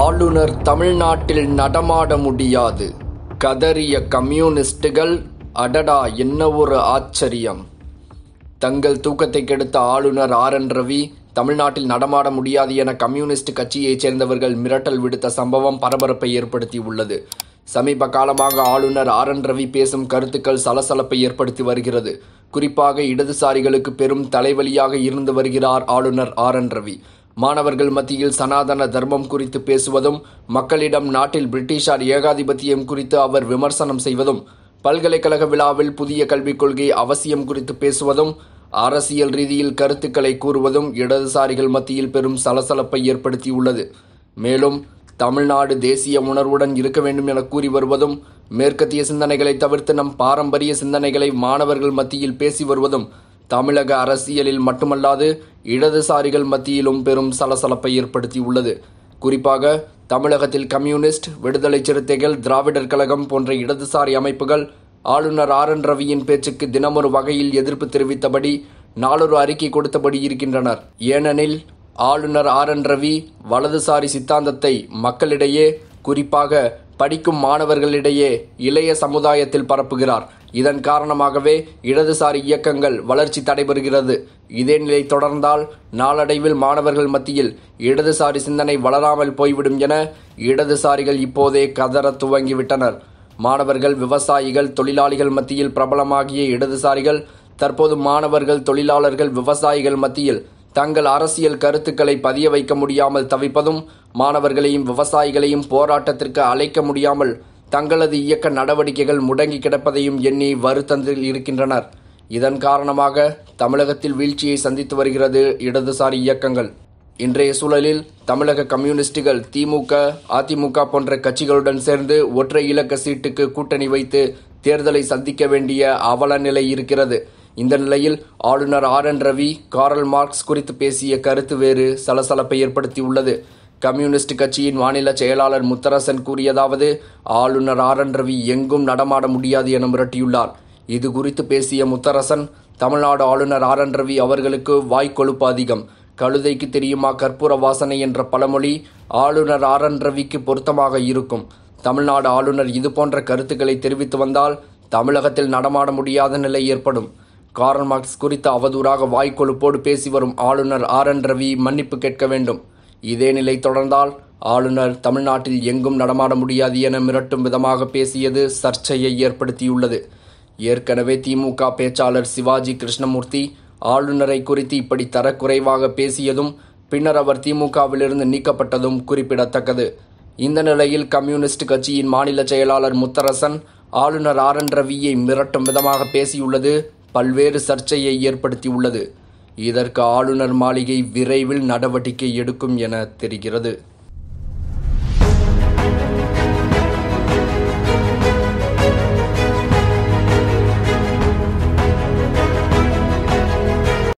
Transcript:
ஆளுநர் தமிழ்நாட்டில் நடமாட முடியாது கதறிய கம்யூனிஸ்டுகள் அடடா என்ன ஒரு ஆச்சரியம் தங்கள் தூக்கத்தை கெடுத்த ஆளுநர் ஆர் என் ரவி தமிழ்நாட்டில் நடமாட முடியாது என கம்யூனிஸ்ட் கட்சியைச் சேர்ந்தவர்கள் மிரட்டல் விடுத்த சம்பவம் பரபரப்பை ஏற்படுத்தி உள்ளது சமீப காலமாக ஆளுநர் ஆர் என் ரவி பேசும் கருத்துக்கள் சலசலப்பை ஏற்படுத்தி வருகிறது குறிப்பாக இடதுசாரிகளுக்கு பெரும் தலைவலியாக இருந்து வருகிறார் ஆளுநர் ஆர் என் ரவி மாணவர்கள் மத்தியில் சனாதன தர்மம் குறித்து பேசுவதும் மக்களிடம் நாட்டில் பிரிட்டிஷார் ஏகாதிபத்தியம் குறித்து அவர் விமர்சனம் செய்வதும் பல்கலைக்கழக விழாவில் புதிய கல்விக் கொள்கை அவசியம் குறித்து பேசுவதும் அரசியல் ரீதியில் கருத்துக்களை கூறுவதும் இடதுசாரிகள் மத்தியில் பெரும் சலசலப்பை ஏற்படுத்தியுள்ளது மேலும் தமிழ்நாடு தேசிய உணர்வுடன் இருக்க வேண்டும் என கூறி வருவதும் மேற்கத்திய சிந்தனைகளை தவிர்த்து நம் பாரம்பரிய சிந்தனைகளை மாணவர்கள் மத்தியில் பேசி வருவதும் தமிழக அரசியலில் மட்டுமல்லாது இடதுசாரிகள் மத்தியிலும் பெரும் சலசலப்பை ஏற்படுத்தியுள்ளது குறிப்பாக தமிழகத்தில் கம்யூனிஸ்ட் விடுதலை சிறுத்தைகள் திராவிடர் கழகம் போன்ற இடதுசாரி அமைப்புகள் ஆளுநர் ஆர் என் ரவியின் பேச்சுக்கு தினமொரு வகையில் எதிர்ப்பு தெரிவித்தபடி நாளொரு அறிக்கை கொடுத்தபடி இருக்கின்றனர் ஏனெனில் ஆளுநர் ஆர் என் ரவி வலதுசாரி சித்தாந்தத்தை மக்களிடையே குறிப்பாக படிக்கும் மாணவர்களிடையே இளைய சமுதாயத்தில் பரப்புகிறார் இதன் காரணமாகவே இடதுசாரி இயக்கங்கள் வளர்ச்சி தடைபெறுகிறது இதே நிலை தொடர்ந்தால் நாளடைவில் மாணவர்கள் மத்தியில் இடதுசாரி சிந்தனை வளராமல் போய்விடும் என இடதுசாரிகள் இப்போதே கதற துவங்கிவிட்டனர் மாணவர்கள் விவசாயிகள் தொழிலாளிகள் மத்தியில் பிரபலமாகிய இடதுசாரிகள் தற்போது மாணவர்கள் தொழிலாளர்கள் விவசாயிகள் மத்தியில் தங்கள் அரசியல் கருத்துக்களை பதிய வைக்க முடியாமல் தவிப்பதும் மாணவர்களையும் விவசாயிகளையும் போராட்டத்திற்கு அழைக்க முடியாமல் தங்களது இயக்க நடவடிக்கைகள் முடங்கி கிடப்பதையும் எண்ணி வருத்தத்தில் இருக்கின்றனர் இதன் காரணமாக தமிழகத்தில் வீழ்ச்சியை சந்தித்து வருகிறது இடதுசாரி இயக்கங்கள் இன்றைய சூழலில் தமிழக கம்யூனிஸ்டுகள் திமுக அதிமுக போன்ற கட்சிகளுடன் சேர்ந்து ஒற்றை இலக்க சீட்டுக்கு கூட்டணி வைத்து தேர்தலை சந்திக்க வேண்டிய அவல நிலை இருக்கிறது இந்த நிலையில் ஆளுநர் R N Ravi Karl Marx குறித்து பேசிய கருத்து வேறு சலசலப்பை ஏற்படுத்தியுள்ளது கம்யூனிஸ்ட் கட்சியின் மாநில செயலாளர் முத்தரசன் கூறியதாவது ஆளுநர் ஆர் என் ரவி எங்கும் நடமாட முடியாது என மிரட்டியுள்ளார் இது குறித்து பேசிய முத்தரசன் தமிழ்நாடு ஆளுநர் ஆர் என் ரவி அவர்களுக்கு வாய்க்கொழுப்பு அதிகம் கழுதைக்கு தெரியுமா கற்பூர வாசனை என்ற பழமொழி ஆளுநர் ஆர் என் ரவிக்கு பொருத்தமாக இருக்கும் தமிழ்நாடு ஆளுநர் இது போன்ற கருத்துக்களை தெரிவித்து வந்தால் தமிழகத்தில் நடமாட முடியாத நிலை ஏற்படும் கார்ல் மார்க்ஸ் குறித்து அவதூறாக வாய்க்கொழுப்போடு பேசி வரும் ஆளுநர் ஆர் என் ரவி மன்னிப்பு கேட்க வேண்டும் இதே நிலை தொடர்ந்தால் ஆளுநர் தமிழ்நாட்டில் எங்கும் நடமாட முடியாது என மிரட்டும் விதமாக பேசியது சர்ச்சையை ஏற்படுத்தியுள்ளது ஏற்கனவே திமுக பேச்சாளர் சிவாஜி கிருஷ்ணமூர்த்தி ஆளுநரை குறித்து இப்படி தரக்குறைவாக பேசியதும் பின்னர் அவர் திமுகவிலிருந்து நீக்கப்பட்டதும் குறிப்பிடத்தக்கது இந்த நிலையில் கம்யூனிஸ்ட் கட்சியின் மாநில செயலாளர் முத்தரசன் ஆளுநர் ஆர் என் ரவியை மிரட்டும் விதமாக பேசியுள்ளது பல்வேறு சர்ச்சையை ஏற்படுத்தியுள்ளது இதற்கு ஆளுநர் மாளிகை விரைவில் நடவடிக்கை எடுக்கும் என தெரிகிறது